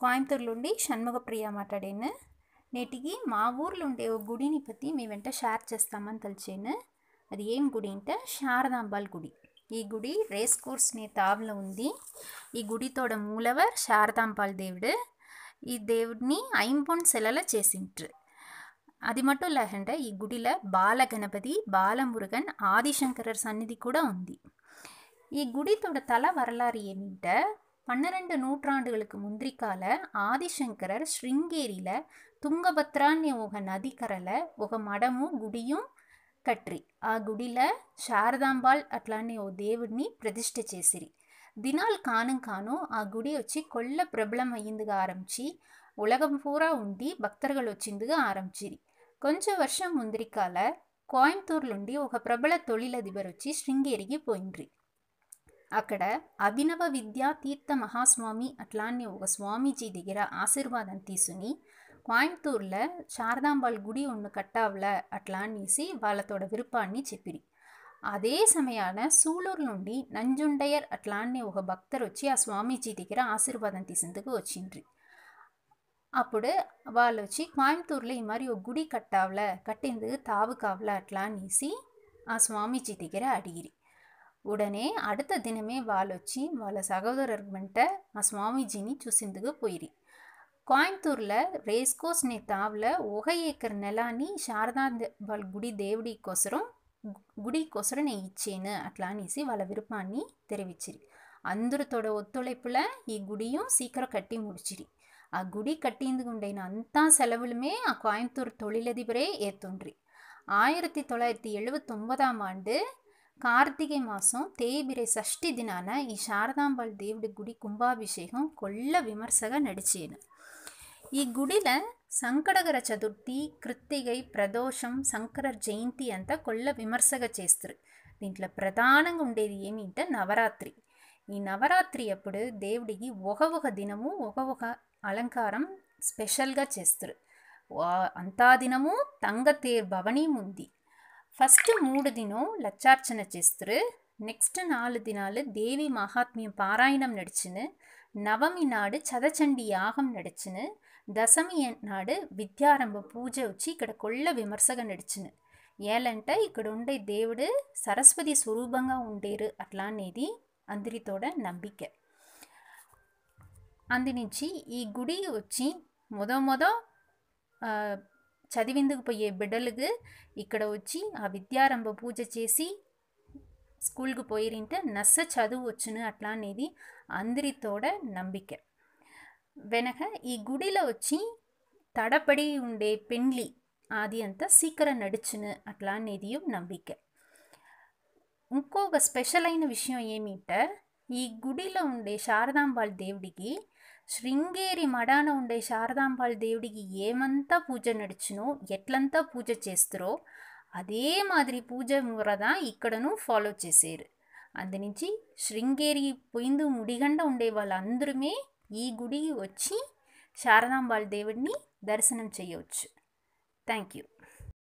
கோயம்புத்தூர்லேண்டி షణ్ముఖప్రియ మాట్లాడాను నేటికి మా ఊర్లో ఉండే ఓ గుడిని పత్తి మీ వెంట షేర్ చేస్తామని తలిచాను అది ఏం గుడి అంటే శారదాంబాల్ గుడి ఈ గుడి రేస్ కోర్స్ నే తావులో ఉంది ఈ గుడితోడ మూలవర్ శారదాంబాల్ దేవుడు ఈ దేవుడిని ఐంపొన్ సెలలో చేసింట్రు అది మట్టు లేకుండా ఈ గుడిలో బాల గణపతి బాలమురుగన్ ఆదిశంకరర్ సన్నిధి కూడా ఉంది ఈ గుడితోడ తల వరలారి ఏమింటే பன்னிரண்டு நூற்றாண்டுகளுக்கு முந்திரிக்கால ஆதிசங்கரர் ஸ்ருங்கேரியில துங்கபத்ரான் ஒக நதிக்கரல ஒக மடமும் குடியும் கற்றி ஆ குடில சாரதாம்பாள் அட்லான்னு ஓ தேவுடனி பிரதிஷ்ட சேசிரி தினால் காணும் காணும் ஆ குடி வச்சு கொல்ல பிரபலம் வைந்துக ஆரம்பிச்சு உலகம் பூரா உண்டி பக்தர்கள் வச்சிருந்துக ஆரம்பிச்சிரி கொஞ்சம் வருஷம் முந்திரிக்கால கோயம்புத்தூர்ல உண்டி ஒரு பிரபல தொழிலதிபர் வச்சு ஸ்ருங்கேரிக்கு போயின்றி అక్కడ అభినవ విద్యా తీర్థ మహాస్వామి అట్లానే ఒక స్వామీజీ దగ్గర ఆశీర్వాదం తీసుకుని కోయంబత్తూర్లో శారదాంబాల్ గుడి ఒన్ను కట్టావుల అట్లా వాళ్ళతో విరుపాన్ని చెప్పిరి అదే సమయాన సూళూరు నుండి నంజుండయ్యర్ అట్లానే ఒక భక్తరు వచ్చి ఆ స్వామీజీ దగ్గర ఆశీర్వాదం తీసేందుకు వచ్చిండ్రి అప్పుడు వాళ్ళు వచ్చి కోయంబత్తూర్లో ఈ మరి ఒక గుడి కట్టావుల కట్టేందుకు తావు కావల అట్లా ఆ స్వామీజీ దగ్గర అడిగిరి உடனே அடுத்த தினமே வாழ் வச்சு வாழ சகோதரர்கிட்ட நான் சுவாமிஜின்னு சுசிந்துக்கு போயிரு கோயம்புத்தூரில் ரேஸ்கோஸ் நே தாவில் ஒகை ஏக்கர் நிலா நீ சாரதா வாழ் குடி தேவடிக்கோசரம் குடிக்கோசரம் நெய் இச்சேன்னு அட்லானிசி வாழ விருப்பாண்ணி தெரிவிச்சிரு அந்தரத்தோட ஒத்துழைப்பில் குடியும் சீக்கிரம் கட்டி முடிச்சிரு குடி கட்டியிருந்து கொண்டேன் அந்த செலவிலுமே கோயம்புத்தூர் தொழிலதிபரே ஏத்துன்றி ஆயிரத்தி தொள்ளாயிரத்தி எழுபத்தொன்பதாம் ஆண்டு ಕಾರ್ತಿಗೆ ಮಾಸಂ ತೇಬಿರೆ ಷಷ್ಠಿ ದಿನಾನ ಈ ಶಾರದಾಂಬಾಳ್ దేవుడి గుడి కుంభాభిషేకం కొల్ల విమర్శగా నడిచేను ఈ గుడిల సంకటగర చతుర్థి కృత్తిగై ప్రదోషం శంకర జయంతి అంతా కొల్ల విమర్శగా చేస్తారు దీంట్లో ప్రధానంగా ఉండేది ఏమింటే నవరాత్రి ఈ నవరాత్రి అప్పుడు దేవుడికి ఒక ఒక దినము ఒక ఒక అలంకారం స్పెషల్గా చేస్తారు అంతా దినము తంగతేర్ భవనీ ఉంది ఫస్ట్ మూడు దినం లచ్చార్చన చేస్తారు నెక్స్ట్ నాలుగు దినాలు దేవి మహాత్మ్యం పారాయణం నడిచిను నవమి నాడు చదచండి యాగం నడిచిను దశమి నాడు విద్యారంభ పూజ వచ్చి ఇక్కడ కొళ్ళ విమర్శగా నడిచిను ఏలంటే ఇక్కడ ఉండే దేవుడు సరస్వతి స్వరూపంగా ఉండేరు అట్లా అనేది అందరితోడ నమ్మిక అందు నుంచి ఈ గుడి వచ్చి మొద మొద చదివేందుకు పోయే బిడ్డలకు ఇక్కడ వచ్చి ఆ విద్యారంభ పూజ చేసి స్కూల్కి పోయిరింటే నస్స చదువు వచ్చును అట్లా అనేది అందరితోడ నమ్మిక వెనక ఈ గుడిలో వచ్చి తడపడి ఉండే పెండ్లి అది అంతా సీకర నడుచును అట్లా అనేది నమ్మిక ఇంకొక స్పెషల్ అయిన విషయం ఏమిట ఈ గుడిలో ఉండే శారదాంబాళ్ దేవుడికి శృంగేరి మడాన ఉండే శారదాంబాల్ దేవుడికి ఏమంతా పూజ నడిచినో ఎట్లంతా పూజ చేస్తురో అదే మాదిరి పూజ మురదా ఇక్కడను ఫాలో చేసేరు అందునుంచి శృంగేరి పొయిందు ముడిగండ ఉండే వాళ్ళందరమే ఈ గుడికి వచ్చి శారదాంబాల్ దేవుడిని దర్శనం చేయవచ్చు థ్యాంక్ యూ